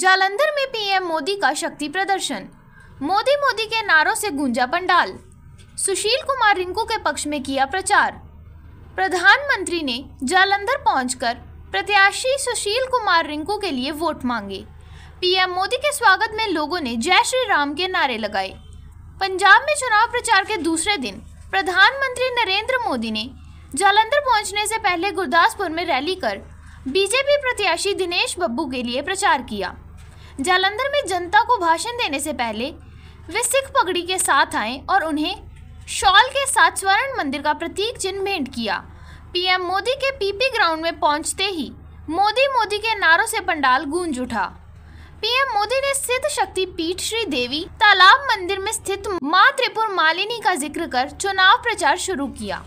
जालंधर में पीएम मोदी का शक्ति प्रदर्शन मोदी मोदी के नारों से गूंजा पंडाल सुशील कुमार रिंकू के पक्ष में किया प्रचार प्रधानमंत्री ने जालंधर पहुंचकर प्रत्याशी सुशील कुमार रिंकू के लिए वोट मांगे पीएम मोदी के स्वागत में लोगों ने जय श्री राम के नारे लगाए पंजाब में चुनाव प्रचार के दूसरे दिन प्रधानमंत्री नरेंद्र मोदी ने जालंधर पहुंचने से पहले गुरदासपुर में रैली कर बीजेपी प्रत्याशी दिनेश बब्बू के लिए प्रचार किया जालंधर में जनता को भाषण देने से पहले वे सिख पगड़ी के साथ आए और उन्हें शॉल के साथ स्वर्ण मंदिर का प्रतीक चिन्ह भेंट किया पीएम मोदी के पीपी ग्राउंड में पहुंचते ही मोदी मोदी के नारों से पंडाल गूंज उठा पीएम मोदी ने सिद्ध शक्ति पीठ श्री देवी तालाब मंदिर में स्थित माँ त्रिपुर मालिनी का जिक्र कर चुनाव प्रचार शुरू किया